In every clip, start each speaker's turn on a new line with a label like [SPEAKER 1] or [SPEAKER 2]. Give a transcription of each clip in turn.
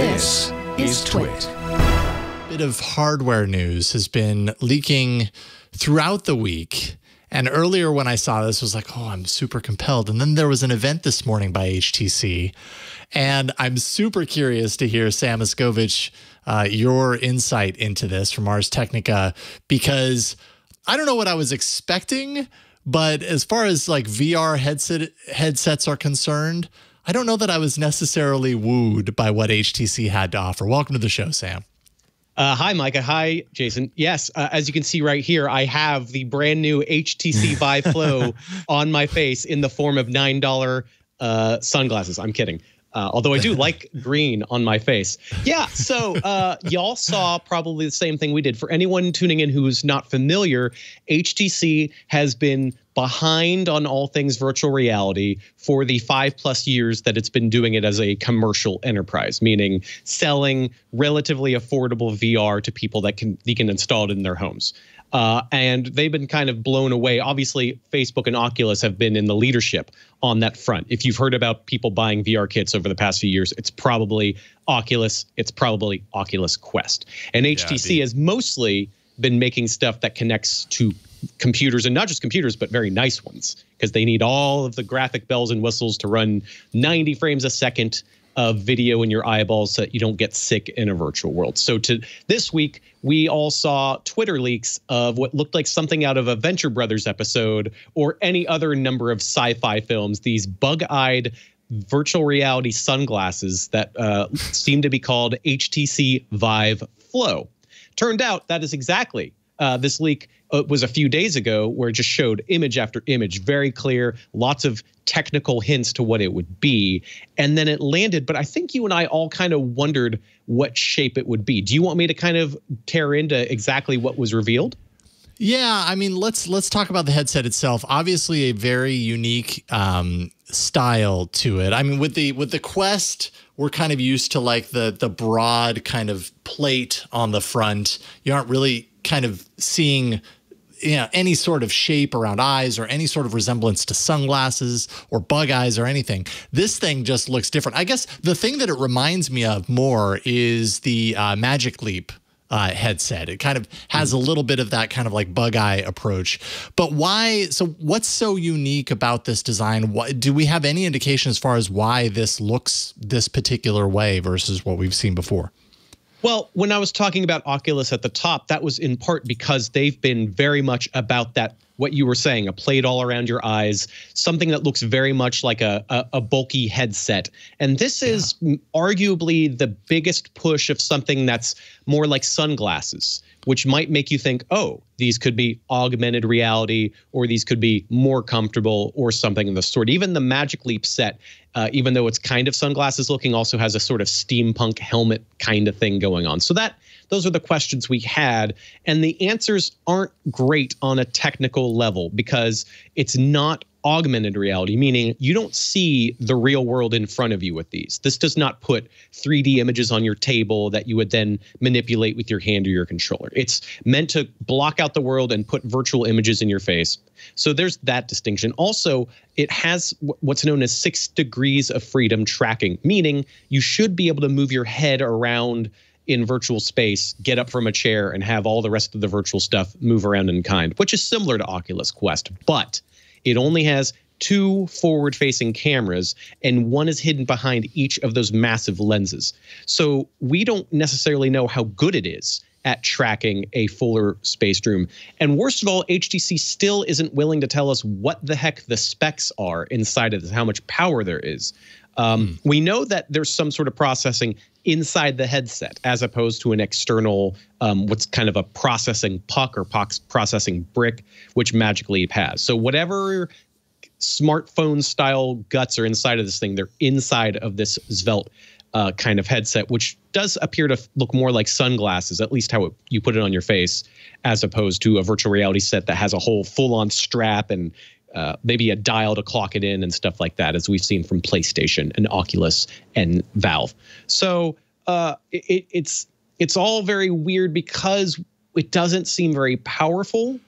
[SPEAKER 1] This is Twit. Bit of hardware news has been leaking throughout the week. And earlier when I saw this I was like, "Oh, I'm super compelled." And then there was an event this morning by HTC, and I'm super curious to hear Sam Iskovich uh, your insight into this from Ars Technica because I don't know what I was expecting, but as far as like VR headset headsets are concerned, I don't know that I was necessarily wooed by what HTC had to offer. Welcome to the show, Sam.
[SPEAKER 2] Uh, hi, Micah. Hi, Jason. Yes, uh, as you can see right here, I have the brand new HTC Vive Flow on my face in the form of $9 uh, sunglasses. I'm kidding. Uh, although I do like green on my face. Yeah, so uh, y'all saw probably the same thing we did. For anyone tuning in who's not familiar, HTC has been behind on all things virtual reality for the five plus years that it's been doing it as a commercial enterprise, meaning selling relatively affordable VR to people that can they can install it in their homes. Uh, and they've been kind of blown away. Obviously, Facebook and Oculus have been in the leadership on that front. If you've heard about people buying VR kits over the past few years, it's probably Oculus, it's probably Oculus Quest. And HTC yeah, has mostly been making stuff that connects to computers and not just computers but very nice ones because they need all of the graphic bells and whistles to run 90 frames a second of video in your eyeballs so that you don't get sick in a virtual world. So to this week, we all saw Twitter leaks of what looked like something out of a Venture Brothers episode or any other number of sci-fi films. These bug-eyed virtual reality sunglasses that uh, seem to be called HTC Vive Flow. Turned out that is exactly uh, this leak uh, was a few days ago where it just showed image after image, very clear, lots of technical hints to what it would be. And then it landed, but I think you and I all kind of wondered what shape it would be. Do you want me to kind of tear into exactly what was revealed?
[SPEAKER 1] Yeah, I mean, let's let's talk about the headset itself. Obviously, a very unique um, style to it. I mean, with the with the Quest, we're kind of used to like the the broad kind of plate on the front. You aren't really kind of seeing you know any sort of shape around eyes or any sort of resemblance to sunglasses or bug eyes or anything this thing just looks different i guess the thing that it reminds me of more is the uh, magic leap uh, headset it kind of has hmm. a little bit of that kind of like bug eye approach but why so what's so unique about this design what do we have any indication as far as why this looks this particular way versus what we've seen before
[SPEAKER 2] well, when I was talking about Oculus at the top, that was in part because they've been very much about that what you were saying, a plate all around your eyes, something that looks very much like a, a, a bulky headset. And this is arguably the biggest push of something that's more like sunglasses which might make you think, oh, these could be augmented reality, or these could be more comfortable, or something of the sort. Even the Magic Leap set, uh, even though it's kind of sunglasses looking, also has a sort of steampunk helmet kind of thing going on. So that those are the questions we had, and the answers aren't great on a technical level because it's not augmented reality, meaning you don't see the real world in front of you with these. This does not put 3D images on your table that you would then manipulate with your hand or your controller. It's meant to block out the world and put virtual images in your face. So there's that distinction. Also, it has what's known as six degrees of freedom tracking, meaning you should be able to move your head around in virtual space, get up from a chair, and have all the rest of the virtual stuff move around in kind, which is similar to Oculus Quest. But it only has two forward facing cameras, and one is hidden behind each of those massive lenses. So we don't necessarily know how good it is at tracking a fuller spaced room. And worst of all, HTC still isn't willing to tell us what the heck the specs are inside of this, how much power there is. Um, mm. We know that there's some sort of processing inside the headset as opposed to an external um, what's kind of a processing puck or processing brick which magically it has so whatever smartphone style guts are inside of this thing they're inside of this svelte uh, kind of headset which does appear to look more like sunglasses at least how it, you put it on your face as opposed to a virtual reality set that has a whole full on strap and uh, maybe a dial to clock it in and stuff like that, as we've seen from PlayStation and Oculus and Valve. So uh, it, it's it's all very weird because it doesn't seem very powerful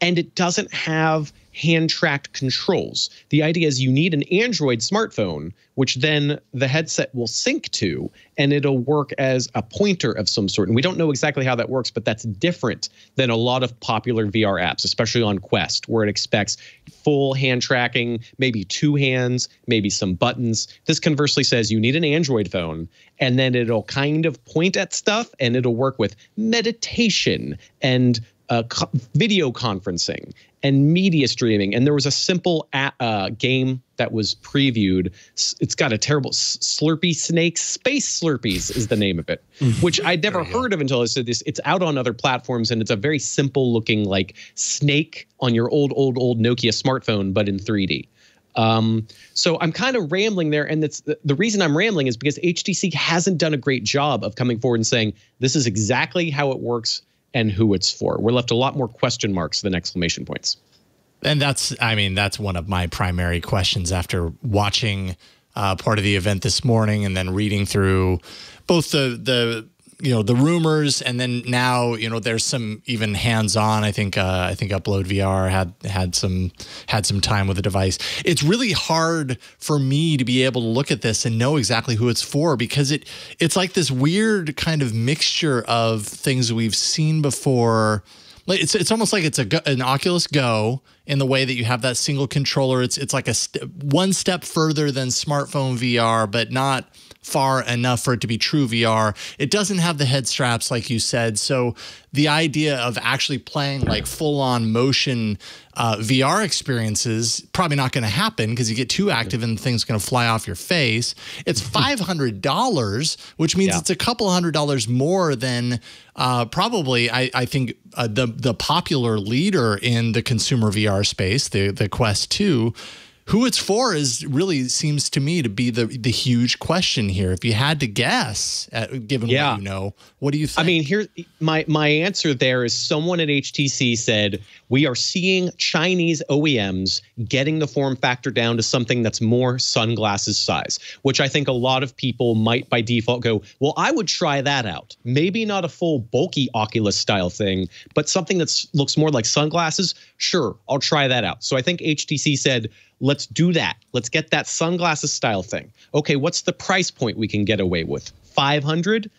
[SPEAKER 2] and it doesn't have hand tracked controls. The idea is you need an Android smartphone, which then the headset will sync to, and it'll work as a pointer of some sort. And we don't know exactly how that works, but that's different than a lot of popular VR apps, especially on Quest, where it expects full hand tracking, maybe two hands, maybe some buttons. This conversely says you need an Android phone, and then it'll kind of point at stuff and it'll work with meditation and uh, co- video conferencing and media streaming. And there was a simple uh, game that was previewed. It's got a terrible Slurpy Snake Space Slurpees is the name of it, which I'd never heard of until I said this. It's out on other platforms and it's a very simple looking like snake on your old, old, old Nokia smartphone, but in 3D. Um, so I'm kind of rambling there, and that's the, the reason I'm rambling is because HTC hasn't done a great job of coming forward and saying this is exactly how it works and who it's for. We're left a lot more question marks than exclamation points.
[SPEAKER 1] And that's, I mean, that's one of my primary questions after watching uh, part of the event this morning and then reading through both the the you know the rumors, and then now you know there's some even hands-on. I think uh, I think Upload VR had had some had some time with the device. It's really hard for me to be able to look at this and know exactly who it's for because it it's like this weird kind of mixture of things we've seen before. Like it's it's almost like it's a an Oculus Go in the way that you have that single controller. It's it's like a st one step further than smartphone VR, but not far enough for it to be true VR. It doesn't have the head straps, like you said. So the idea of actually playing like full on motion uh, VR experiences probably not going to happen because you get too active and things going to fly off your face. It's five hundred dollars, which means yeah. it's a couple hundred dollars more than uh, probably I, I think uh, the the popular leader in the consumer VR space, the the Quest Two who it's for is really seems to me to be the the huge question here. If you had to guess,
[SPEAKER 2] at, given yeah. what you know, what do you think? I mean, here my my answer there is someone at HTC said we are seeing Chinese OEMs getting the form factor down to something that's more sunglasses size, which I think a lot of people might by default go, well, I would try that out. Maybe not a full bulky Oculus style thing, but something that looks more like sunglasses. Sure, I'll try that out. So I think HTC said Let's do that. Let's get that sunglasses style thing. Okay, what's the price point we can get away with? 500?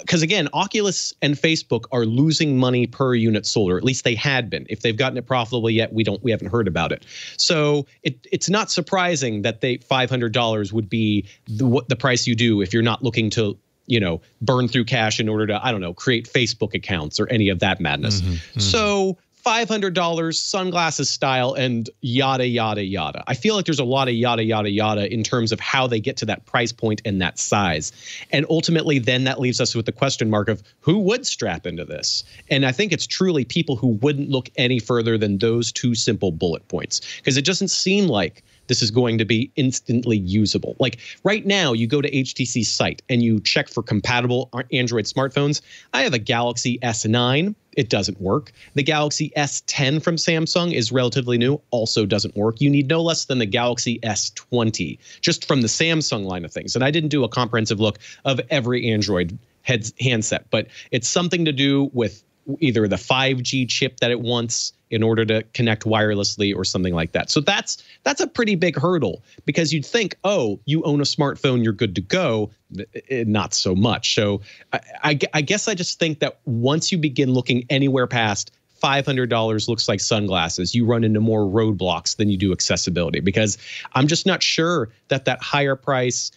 [SPEAKER 2] Because uh, again, Oculus and Facebook are losing money per unit sold, or at least they had been. If they've gotten it profitable yet, we don't, we haven't heard about it. So it, it's not surprising that they five hundred dollars would be the, what the price you do if you're not looking to you know burn through cash in order to i don't know create facebook accounts or any of that madness mm-hmm, mm-hmm. so $500 sunglasses style and yada yada yada. I feel like there's a lot of yada yada yada in terms of how they get to that price point and that size. And ultimately then that leaves us with the question mark of who would strap into this? And I think it's truly people who wouldn't look any further than those two simple bullet points because it doesn't seem like this is going to be instantly usable. Like right now, you go to HTC's site and you check for compatible Android smartphones. I have a Galaxy S9 it doesn't work. The Galaxy S10 from Samsung is relatively new, also doesn't work. You need no less than the Galaxy S20 just from the Samsung line of things. And I didn't do a comprehensive look of every Android heads, handset, but it's something to do with either the 5G chip that it wants in order to connect wirelessly or something like that. So that's that's a pretty big hurdle because you'd think, oh, you own a smartphone, you're good to go. Not so much. So I, I, I guess I just think that once you begin looking anywhere past $500 looks like sunglasses, you run into more roadblocks than you do accessibility because I'm just not sure that that higher price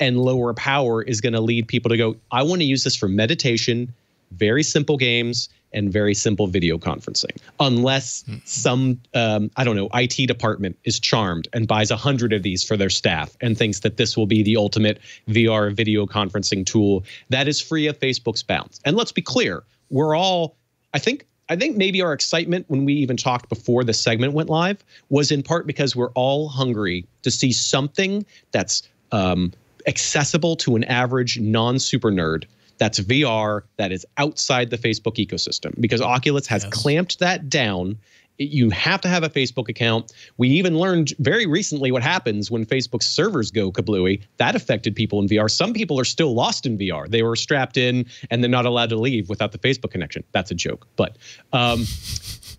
[SPEAKER 2] and lower power is going to lead people to go, I want to use this for meditation, very simple games, and very simple video conferencing. Unless hmm. some, um, I don't know, IT department is charmed and buys a hundred of these for their staff and thinks that this will be the ultimate VR video conferencing tool that is free of Facebook's bounds. And let's be clear, we're all, I think, I think maybe our excitement when we even talked before the segment went live was in part because we're all hungry to see something that's um, accessible to an average non-super nerd that's VR that is outside the Facebook ecosystem because Oculus has yes. clamped that down. You have to have a Facebook account. We even learned very recently what happens when Facebook's servers go kablooey. That affected people in VR. Some people are still lost in VR. They were strapped in and they're not allowed to leave without the Facebook connection. That's a joke, but um,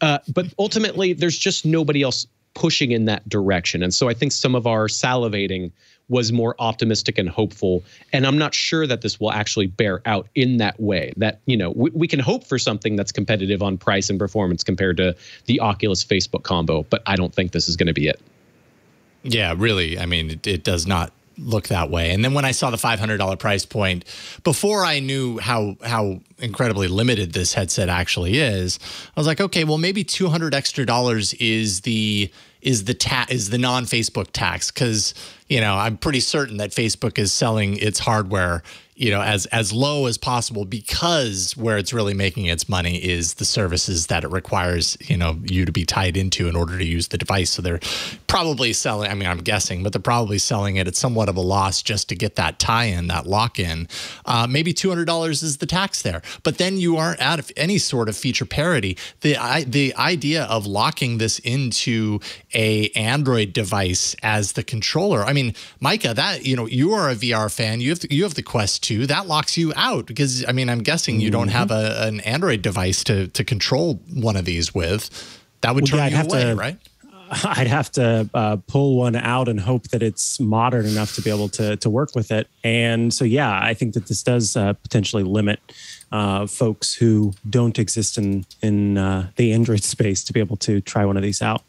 [SPEAKER 2] uh, but ultimately, there's just nobody else pushing in that direction. And so I think some of our salivating was more optimistic and hopeful. And I'm not sure that this will actually bear out in that way. That, you know, we, we can hope for something that's competitive on price and performance compared to the Oculus Facebook combo, but I don't think this is going to be it.
[SPEAKER 1] Yeah, really. I mean, it, it does not look that way. And then when I saw the $500 price point, before I knew how how incredibly limited this headset actually is, I was like, okay, well maybe 200 extra dollars is the is the ta- is the non Facebook tax because you know I'm pretty certain that Facebook is selling its hardware you know as as low as possible because where it's really making its money is the services that it requires you know you to be tied into in order to use the device so they're probably selling i mean i'm guessing but they're probably selling it at somewhat of a loss just to get that tie-in that lock-in uh, maybe $200 is the tax there but then you aren't out of any sort of feature parity the I, the idea of locking this into a android device as the controller i mean micah that you know you are a vr fan you have the, you have the quest that locks you out because I mean, I'm guessing you don't have mm-hmm. a, an Android device to to control one of these with. That would well, turn yeah, you have away, to, right? I'd have to uh, pull one out and
[SPEAKER 2] hope that it's modern enough to be able to to work with it. And so, yeah, I think that this does uh, potentially limit uh, folks who don't exist in in uh, the
[SPEAKER 1] Android space to be able to try one of these out.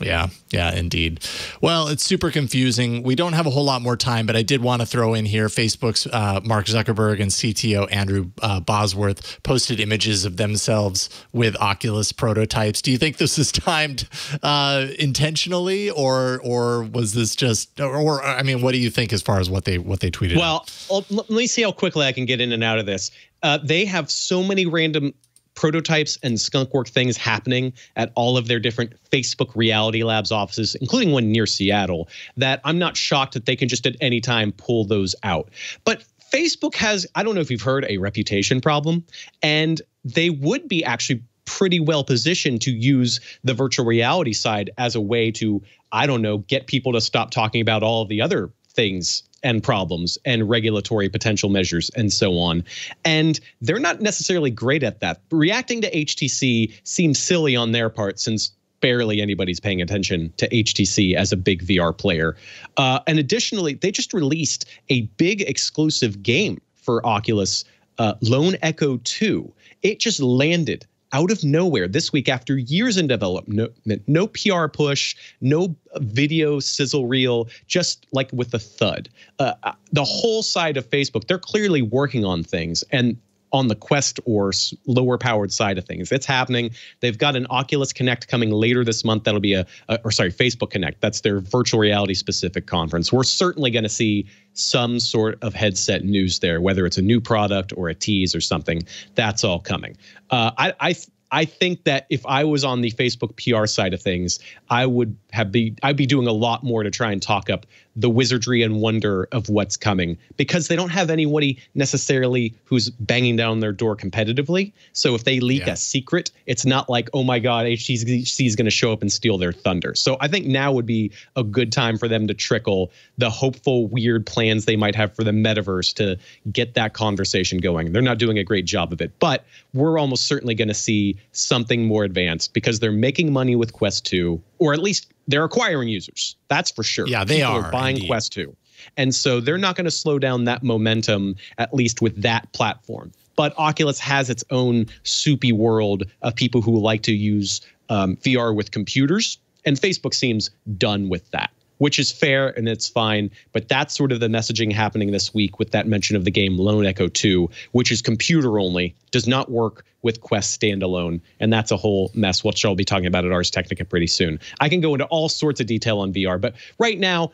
[SPEAKER 1] Yeah, yeah, indeed. Well, it's super confusing. We don't have a whole lot more time, but I did want to throw in here Facebook's uh, Mark Zuckerberg and CTO Andrew uh, Bosworth posted images of themselves with Oculus prototypes. Do you think this is timed uh, intentionally, or or was this just, or, or, I mean, what do you think as far as what they what they tweeted?
[SPEAKER 2] Well, oh, let me see how quickly I can get in and out of this. Uh, they have so many random prototypes and skunkwork things happening at all of their different facebook reality labs offices including one near seattle that i'm not shocked that they can just at any time pull those out but facebook has i don't know if you've heard a reputation problem and they would be actually pretty well positioned to use the virtual reality side as a way to i don't know get people to stop talking about all of the other things and problems and regulatory potential measures and so on. And they're not necessarily great at that. Reacting to HTC seems silly on their part since barely anybody's paying attention to HTC as a big VR player. Uh, and additionally, they just released a big exclusive game for Oculus, uh, Lone Echo 2. It just landed out of nowhere this week after years in development, no, no PR push, no video sizzle reel, just like with a thud. Uh, uh, the whole side of Facebook, they're clearly working on things. And on the Quest or lower powered side of things. It's happening. They've got an Oculus Connect coming later this month. That'll be a, a or sorry, Facebook Connect. That's their virtual reality specific conference. We're certainly going to see some sort of headset news there, whether it's a new product or a tease or something. That's all coming. Uh, I, I I think that if I was on the Facebook PR side of things, I would have be I'd be doing a lot more to try and talk up the wizardry and wonder of what's coming because they don't have anybody necessarily who's banging down their door competitively. So if they leak yeah. a secret, it's not like, oh my God, HTC is going to show up and steal their thunder. So I think now would be a good time for them to trickle the hopeful, weird plans they might have for the metaverse to get that conversation going. They're not doing a great job of it, but we're almost certainly going to see something more advanced because they're making money with Quest 2, or at least they're acquiring users. That's for sure. Yeah, they People are, are buying indeed. Quest 2. And so they're not going to slow down that momentum, at least with that platform. But Oculus has its own soupy world of people who like to use um, VR with computers. And Facebook seems done with that which is fair and it's fine. But that's sort of the messaging happening this week with that mention of the game Lone Echo 2, which is computer only, does not work with Quest standalone. And that's a whole mess, which I'll be talking about at Ars Technica pretty soon. I can go into all sorts of detail on VR, but right now,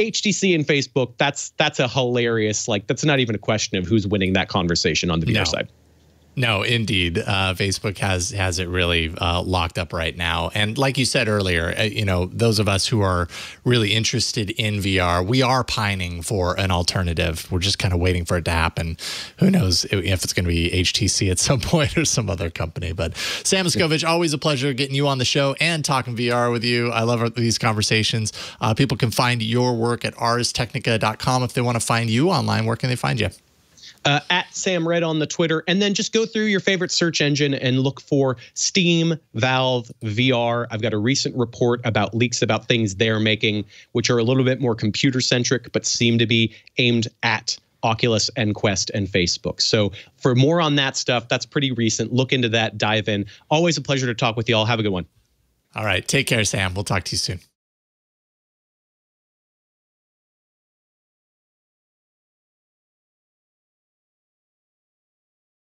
[SPEAKER 2] HTC and Facebook, that's that's a hilarious, like that's not even a question of who's winning that conversation on the VR no. side.
[SPEAKER 1] No, indeed, uh, Facebook has has it really uh, locked up right now. And like you said earlier, uh, you know, those of us who are really interested in VR, we are pining for an alternative. We're just kind of waiting for it to happen. Who knows if it's going to be HTC at some point or some other company? But Sam Miskovich, always a pleasure getting you on the show and talking VR with you. I love these conversations. Uh, people can find your work at arstechnica.com if they want to find you online. Where can they find you?
[SPEAKER 2] uh, at Sam Red on the Twitter, and then just go through your favorite search engine and look for Steam Valve VR. I've got a recent report about leaks about things they're making, which are a little bit more computer centric, but seem to be aimed at Oculus and Quest and Facebook. So for more on that stuff, that's pretty recent. Look into that, dive in. Always a pleasure to talk with you all. Have a good one. All right. Take care, Sam. We'll talk to you soon.